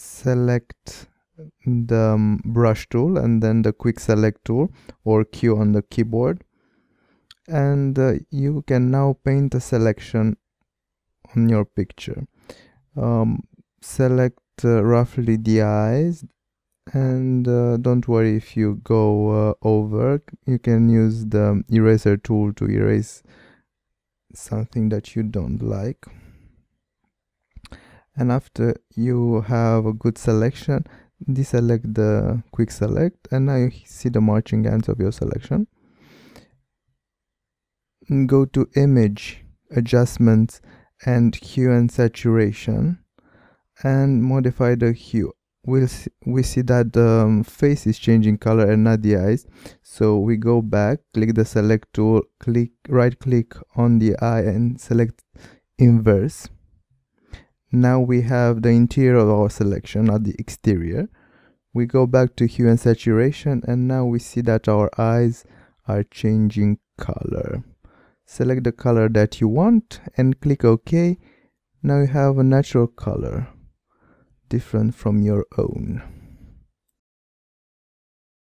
select the um, brush tool and then the quick select tool or Q on the keyboard and uh, you can now paint a selection on your picture um, select uh, roughly the eyes and uh, don't worry if you go uh, over you can use the eraser tool to erase something that you don't like and after you have a good selection deselect the quick select and now you see the marching ants of your selection go to image adjustments and hue and saturation and modify the hue we'll see, we see that the um, face is changing color and not the eyes so we go back click the select tool click right click on the eye and select inverse now we have the interior of our selection, not the exterior. We go back to hue and saturation and now we see that our eyes are changing color. Select the color that you want and click OK. Now you have a natural color different from your own.